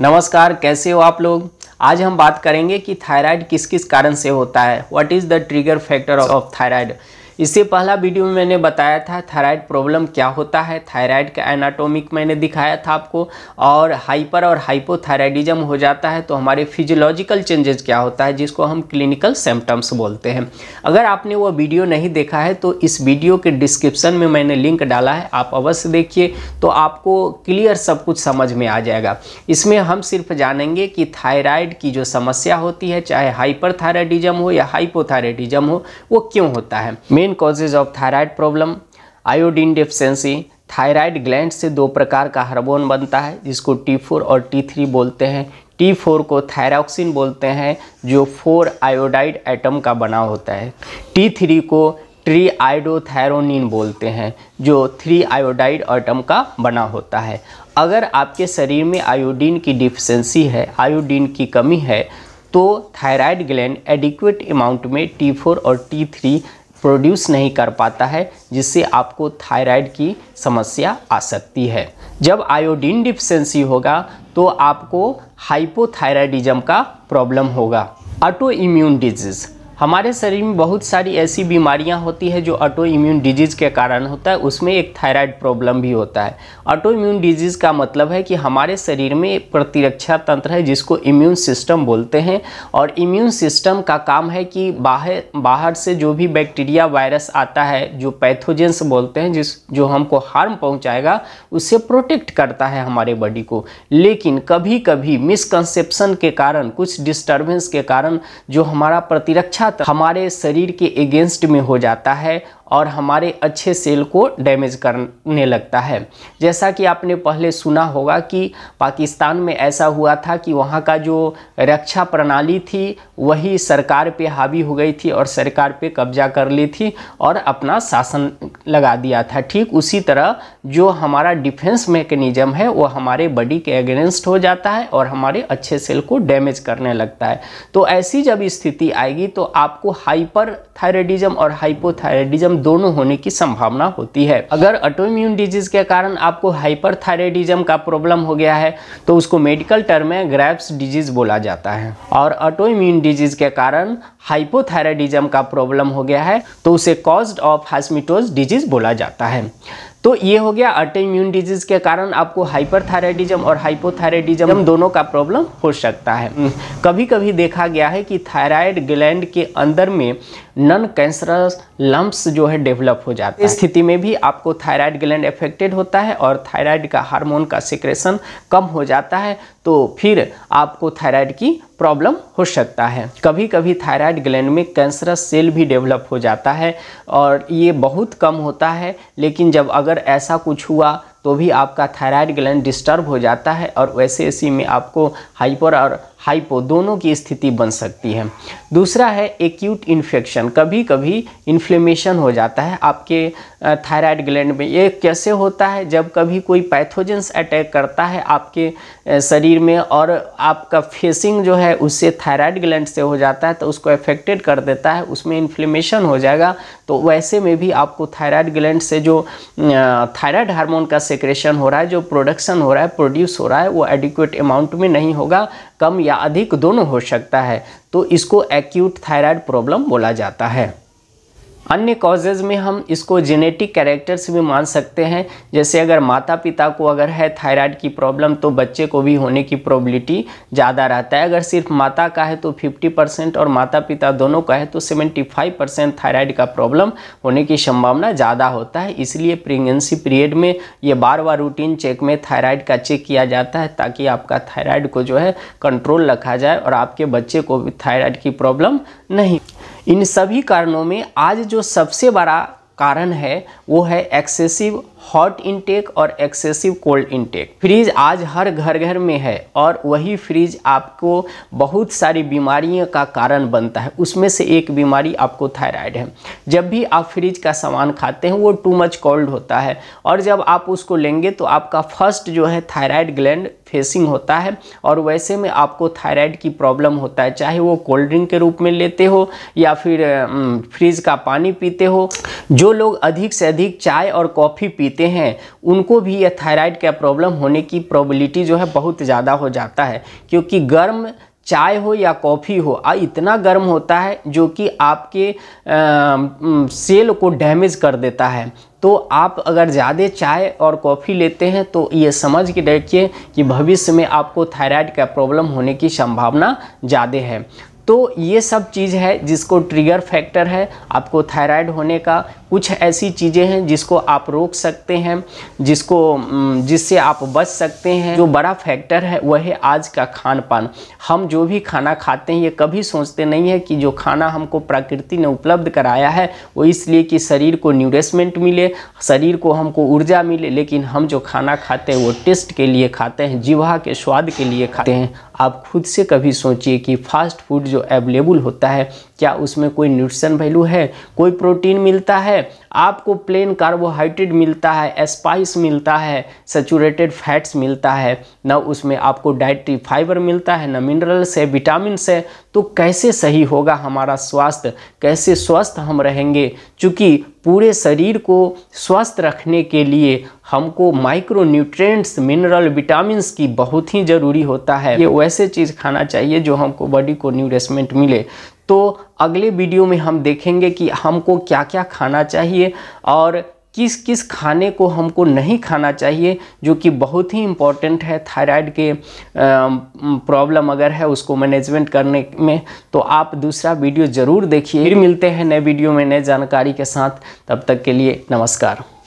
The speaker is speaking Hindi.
नमस्कार कैसे हो आप लोग आज हम बात करेंगे कि थायराइड किस किस कारण से होता है what is the trigger factor of thyroid इससे पहला वीडियो में मैंने बताया था थायराइड प्रॉब्लम क्या होता है थायराइड का एनाटॉमिक मैंने दिखाया था आपको और हाइपर और हाइपोथायराइडिज्म हो जाता है तो हमारे फिजियोलॉजिकल चेंजेस क्या होता है जिसको हम क्लिनिकल सिम्टम्स बोलते हैं अगर आपने वो वीडियो नहीं देखा है तो इस वीडियो के डिस्क्रिप्शन में मैंने लिंक डाला है आप अवश्य देखिए तो आपको क्लियर सब कुछ समझ में आ जाएगा इसमें हम सिर्फ जानेंगे कि थायराइड की जो समस्या होती है चाहे हाइपर हो या हाइपोथायराइडिज्म हो वो क्यों होता है main main causes of thyroid problem iodine deficiency thyroid gland से दो प्रकार का हार्मोन बनता है जिसको T4 और T3 बोलते हैं T4 को थायरॉक्सिन बोलते हैं जो फोर आयोडाइड एटम का बना होता है T3 को ट्री आयोडोथायरोनिन बोलते हैं जो थ्री आयोडाइड एटम का बना होता है अगर आपके शरीर में आयोडीन की डिफिशेंसी है आयोडीन की कमी है तो थायराइड ग्लैंड एडिक्वेट अमाउंट में T4 और T3 प्रोड्यूस नहीं कर पाता है जिससे आपको थायराइड की समस्या आ सकती है जब आयोडीन डिफिशेंसी होगा तो आपको हाइपोथायराइडिज्म का प्रॉब्लम होगा ऑटो इम्यून डिजीज़ हमारे शरीर में बहुत सारी ऐसी बीमारियां होती है जो ऑटो इम्यून डिजीज़ के कारण होता है उसमें एक थायराइड प्रॉब्लम भी होता है ऑटो इम्यून डिजीज़ का मतलब है कि हमारे शरीर में प्रतिरक्षा तंत्र है जिसको इम्यून सिस्टम बोलते हैं और इम्यून सिस्टम का काम है कि बाहर बाहर से जो भी बैक्टीरिया वायरस आता है जो पैथोजेंस बोलते हैं जिस जो हमको हार्म पहुँचाएगा उससे प्रोटेक्ट करता है हमारे बॉडी को लेकिन कभी कभी मिसकंसेप्सन के कारण कुछ डिस्टर्बेंस के कारण जो हमारा प्रतिरक्षा तक हमारे शरीर के अगेंस्ट में हो जाता है और हमारे अच्छे सेल को डैमेज करने लगता है जैसा कि आपने पहले सुना होगा कि पाकिस्तान में ऐसा हुआ था कि वहाँ का जो रक्षा प्रणाली थी वही सरकार पे हावी हो गई थी और सरकार पे कब्जा कर ली थी और अपना शासन लगा दिया था ठीक उसी तरह जो हमारा डिफेंस मेकेनिज़म है वो हमारे बॉडी के अगेंस्ट हो जाता है और हमारे अच्छे सेल को डैमेज करने लगता है तो ऐसी जब स्थिति आएगी तो आपको हाइपर थायराइडिज्म और हाइपोथायराइडिज्म दोनों होने की संभावना होती है अगर ऑटोइम्यून डिजीज के कारण आपको हाइपरथायराइडिज्म का प्रॉब्लम हो गया है तो उसको मेडिकल टर्म में ग्रैप्स डिजीज बोला जाता है और ऑटोइम्यून डिजीज के कारण हाइपोथायराइडिज्म का प्रॉब्लम हो गया है तो उसे कॉज ऑफ हास्मिटोज डिजीज बोला जाता है तो ये हो गया अटोइम्यून डिजीज के कारण आपको हाइपरथायराइडिज्म और हाइपोथायराइडिज्म दोनों का प्रॉब्लम हो सकता है कभी कभी देखा गया है कि थायराइड ग्लैंड के अंदर में नन कैंसरस लम्ब्स जो है डेवलप हो जाता है स्थिति में भी आपको थायराइड ग्लैंड अफेक्टेड होता है और थायराइड का हार्मोन का सिक्रेशन कम हो जाता है तो फिर आपको थायराइड की प्रॉब्लम हो सकता है कभी कभी थायराइड ग्लैंड में कैंसरस सेल भी डेवलप हो जाता है और ये बहुत कम होता है लेकिन जब अगर ऐसा कुछ हुआ तो भी आपका थायराइड ग्लैंड डिस्टर्ब हो जाता है और वैसे ऐसी में आपको हाइपर और हाइपो दोनों की स्थिति बन सकती है दूसरा है एक्यूट इन्फेक्शन कभी कभी इन्फ्लेमेशन हो जाता है आपके थायराइड ग्लैंड में ये कैसे होता है जब कभी कोई पैथोजेंस अटैक करता है आपके शरीर में और आपका फेसिंग जो है उससे थायराइड ग्लैंड से हो जाता है तो उसको अफेक्टेड कर देता है उसमें इन्फ्लेमेशन हो जाएगा तो वैसे में भी आपको थायराइड ग्लैंड से जो थायराइड हार्मोन का सेक्रेशन हो रहा है जो प्रोडक्शन हो रहा है प्रोड्यूस हो रहा है वो एडिक्वेट अमाउंट में नहीं होगा कम या अधिक दोनों हो सकता है तो इसको एक्यूट थायराइड प्रॉब्लम बोला जाता है अन्य कॉजेज़ में हम इसको जेनेटिक कैरेक्टर से भी मान सकते हैं जैसे अगर माता पिता को अगर है थायराइड की प्रॉब्लम तो बच्चे को भी होने की प्रोबेबिलिटी ज़्यादा रहता है अगर सिर्फ माता का है तो 50 परसेंट और माता पिता दोनों का है तो 75 परसेंट थायराइड का प्रॉब्लम होने की संभावना ज़्यादा होता है इसलिए प्रेगनेंसी पीरियड में ये बार बार रूटीन चेक में थायराइड का चेक किया जाता है ताकि आपका थायराइड को जो है कंट्रोल रखा जाए और आपके बच्चे को भी थायराइड की प्रॉब्लम नहीं इन सभी कारणों में आज जो सबसे बड़ा कारण है वो है एक्सेसिव हॉट इनटेक और एक्सेसिव कोल्ड इनटेक फ्रीज आज हर घर घर में है और वही फ्रिज आपको बहुत सारी बीमारियों का कारण बनता है उसमें से एक बीमारी आपको थायराइड है जब भी आप फ्रिज का सामान खाते हैं वो टू मच कोल्ड होता है और जब आप उसको लेंगे तो आपका फर्स्ट जो है थायराइड ग्लैंड फेसिंग होता है और वैसे में आपको थायराइड की प्रॉब्लम होता है चाहे वो कोल्ड ड्रिंक के रूप में लेते हो या फिर फ्रिज का पानी पीते हो जो लोग अधिक से अधिक चाय और कॉफ़ी पीते हैं उनको भी यह थायराइड का प्रॉब्लम होने की प्रॉबिलिटी जो है बहुत ज़्यादा हो जाता है क्योंकि गर्म चाय हो या कॉफ़ी हो आ इतना गर्म होता है जो कि आपके आ, सेल को डैमेज कर देता है तो आप अगर ज़्यादा चाय और कॉफ़ी लेते हैं तो ये समझ के रखिए कि भविष्य में आपको थायराइड का प्रॉब्लम होने की संभावना ज़्यादा है तो ये सब चीज़ है जिसको ट्रिगर फैक्टर है आपको थायराइड होने का कुछ ऐसी चीज़ें हैं जिसको आप रोक सकते हैं जिसको जिससे आप बच सकते हैं जो बड़ा फैक्टर है वह है आज का खान पान हम जो भी खाना खाते हैं ये कभी सोचते नहीं है कि जो खाना हमको प्रकृति ने उपलब्ध कराया है वो इसलिए कि शरीर को न्यूट्रिशमेंट मिले शरीर को हमको ऊर्जा मिले लेकिन हम जो खाना खाते हैं वो टेस्ट के लिए खाते हैं जीवा के स्वाद के लिए खाते हैं आप खुद से कभी सोचिए कि फास्ट फूड जो अवेलेबल होता है क्या उसमें कोई न्यूट्रिशन वैल्यू है कोई प्रोटीन मिलता है आपको प्लेन कार्बोहाइड्रेट मिलता है स्पाइस मिलता है सेचूरेटेड फैट्स मिलता है ना उसमें आपको डाइट्री फाइबर मिलता है ना मिनरल्स है विटामिन है तो कैसे सही होगा हमारा स्वास्थ्य कैसे स्वस्थ हम रहेंगे चूँकि पूरे शरीर को स्वस्थ रखने के लिए हमको माइक्रो न्यूट्रेंट्स मिनरल विटामिन की बहुत ही ज़रूरी होता है ये वैसे चीज़ खाना चाहिए जो हमको बॉडी को न्यूरेसमेंट मिले तो अगले वीडियो में हम देखेंगे कि हमको क्या क्या खाना चाहिए और किस किस खाने को हमको नहीं खाना चाहिए जो कि बहुत ही इम्पॉर्टेंट है थायराइड के प्रॉब्लम अगर है उसको मैनेजमेंट करने में तो आप दूसरा वीडियो ज़रूर देखिए फिर मिलते हैं नए वीडियो में नए जानकारी के साथ तब तक के लिए नमस्कार